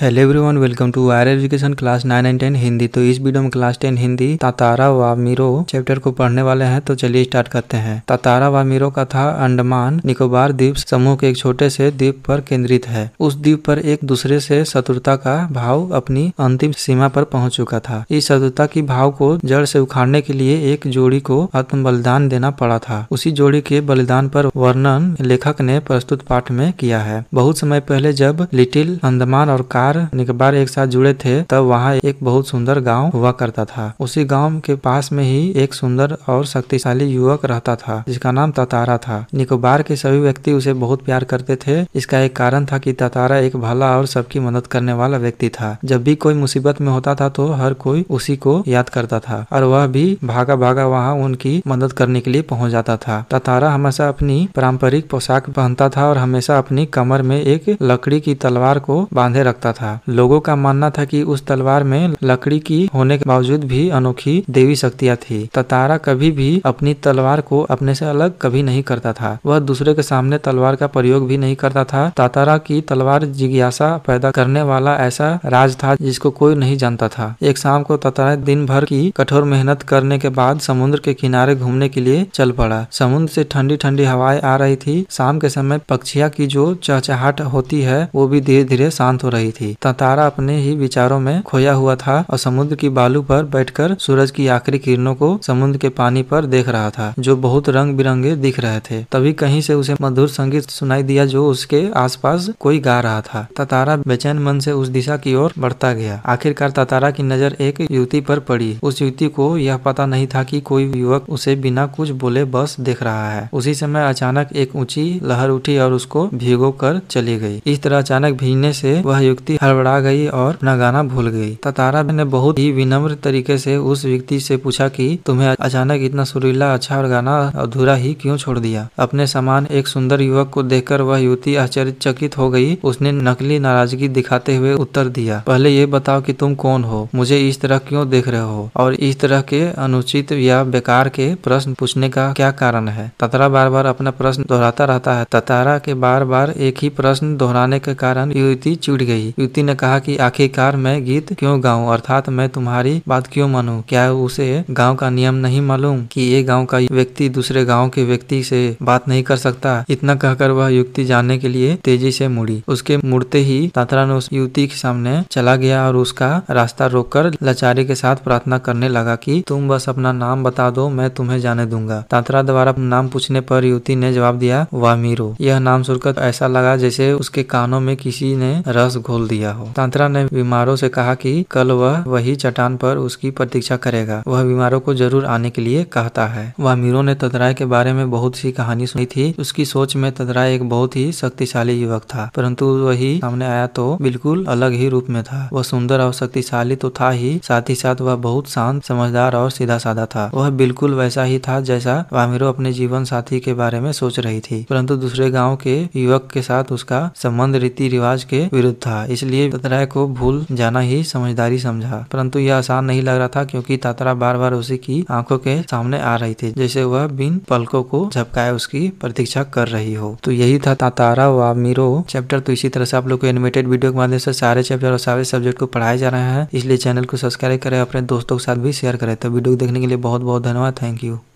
hello everyone welcome to wire education class nine and ten Hindi तो इस video में class ten Hindi तातारा व Miro chapter को पढ़ने वाले हैं तो चलिए स्टार्ट करते हैं तातारा व मीरो का था अंडमान निकोबार द्वीप समूह के एक छोटे से द्वीप पर केंद्रित है उस द्वीप पर एक दूसरे से शत्रुता का भाव अपनी अंतिम सीमा पर पहुंच चुका था इस शत्रुता की भाव को जड़ से उखाड़ने के लिए एक जोड़ी को आत्म बलिदान देना पड़ा था उसी जोड़ी के बलिदान पर वर्णन लेखक ने प्रस्तुत पाठ में किया है बहुत समय पहले जब लिटिल अंडमान और कार बिहार निकबार एक साथ जुड़े थे तब वहाँ एक बहुत सुंदर गाँव हुआ करता था उसी गाँव के पास में ही एक सुंदर और शक्तिशाली युवक रहता था जिसका नाम ततारा था निकोबार के सभी व्यक्ति उसे बहुत प्यार करते थे इसका एक कारण था कि ततारा एक भला और सबकी मदद करने वाला व्यक्ति था जब भी कोई मुसीबत में होता था तो हर कोई उसी को याद करता था और वह भी भागा भागा वहाँ उनकी मदद करने के लिए पहुँच जाता था ततारा हमेशा अपनी पारंपरिक पोशाक पहनता था और हमेशा अपनी कमर में एक लकड़ी की तलवार को बांधे रखता था था लोगों का मानना था कि उस तलवार में लकड़ी की होने के बावजूद भी अनोखी देवी शक्तियाँ थी ततारा कभी भी अपनी तलवार को अपने से अलग कभी नहीं करता था वह दूसरे के सामने तलवार का प्रयोग भी नहीं करता था तातारा की तलवार जिज्ञासा पैदा करने वाला ऐसा राज था जिसको कोई नहीं जानता था एक शाम को ततारा दिन भर की कठोर मेहनत करने के बाद समुद्र के किनारे घूमने के लिए चल पड़ा समुद्र से ठंडी ठंडी हवाएं आ रही थी शाम के समय पक्षिया की जो चहचहाट होती है वो भी धीरे धीरे शांत हो रही थी थी ततारा अपने ही विचारों में खोया हुआ था और समुद्र की बालू पर बैठकर सूरज की आखिरी किरणों को समुद्र के पानी पर देख रहा था जो बहुत रंग बिरंगे दिख रहे थे तभी कहीं से उसे मधुर संगीत सुनाई दिया जो उसके आसपास कोई गा रहा था ततारा बेचैन मन से उस दिशा की ओर बढ़ता गया आखिरकार ततारा की नजर एक युवती पर पड़ी उस युवती को यह पता नहीं था कि कोई युवक उसे बिना कुछ बोले बस देख रहा है उसी समय अचानक एक ऊंची लहर उठी और उसको भिगो कर चली गई इस तरह अचानक भीगने से वह युवती हड़बड़ा गई और अपना गाना भूल गई ततारा ने बहुत ही विनम्र तरीके से उस व्यक्ति से पूछा कि तुम्हें अचानक इतना सुरीला अच्छा और गाना अधूरा ही क्यों छोड़ दिया अपने समान एक सुंदर युवक को देखकर वह युवती आश्चर्यचकित हो गई उसने नकली नाराजगी दिखाते हुए उत्तर दिया पहले ये बताओ कि तुम कौन हो मुझे इस तरह क्यों देख रहे हो और इस तरह के अनुचित या बेकार के प्रश्न पूछने का क्या कारण है ततारा बार बार अपना प्रश्न दोहराता रहता है ततारा के बार बार एक ही प्रश्न दोहराने के कारण युवती चिड़ गई युवती ने कहा कि आखिरकार मैं गीत क्यों गाऊं अर्थात मैं तुम्हारी बात क्यों मानूं क्या उसे गांव का नियम नहीं मालूम कि एक गांव का व्यक्ति दूसरे गांव के व्यक्ति से बात नहीं कर सकता इतना कहकर वह युवती जाने के लिए तेजी से मुड़ी उसके मुड़ते ही ने उस युवती के सामने चला गया और उसका रास्ता कर लाचारी के साथ प्रार्थना करने लगा की तुम बस अपना नाम बता दो मैं तुम्हें जाने दूंगा तात्रा द्वारा नाम पूछने पर युवती ने जवाब दिया वामीरो यह नाम सुनकर ऐसा लगा जैसे उसके कानों में किसी ने रस घोल दिया दिया हो तांत्रा ने बीमारों से कहा कि कल वह वही चट्टान पर उसकी प्रतीक्षा करेगा वह बीमारों को जरूर आने के लिए कहता है वह अमीरों ने तदराय के बारे में बहुत सी कहानी सुनी थी उसकी सोच में तदराय एक बहुत ही शक्तिशाली युवक था परंतु वही सामने आया तो बिल्कुल अलग ही रूप में था वह सुंदर और शक्तिशाली तो था ही साथ ही साथ वह बहुत शांत समझदार और सीधा साधा था वह बिल्कुल वैसा ही था जैसा वामिरो अपने जीवन साथी के बारे में सोच रही थी परंतु दूसरे गांव के युवक के साथ उसका संबंध रीति रिवाज के विरुद्ध था इसलिए इसलिए ततराय को भूल जाना ही समझदारी समझा परंतु यह आसान नहीं लग रहा था क्योंकि तातरा बार बार उसी की आंखों के सामने आ रही थी जैसे वह बिन पलकों को झपकाए उसकी प्रतीक्षा कर रही हो तो यही था तातारा व मीरो चैप्टर तो इसी तरह से आप लोग को एनिमेटेड वीडियो के माध्यम से सारे चैप्टर और सारे सब्जेक्ट को पढ़ाया जा रहा है इसलिए चैनल को सब्सक्राइब करें अपने दोस्तों के साथ भी शेयर करें तो वीडियो देखने के लिए बहुत बहुत धन्यवाद थैंक यू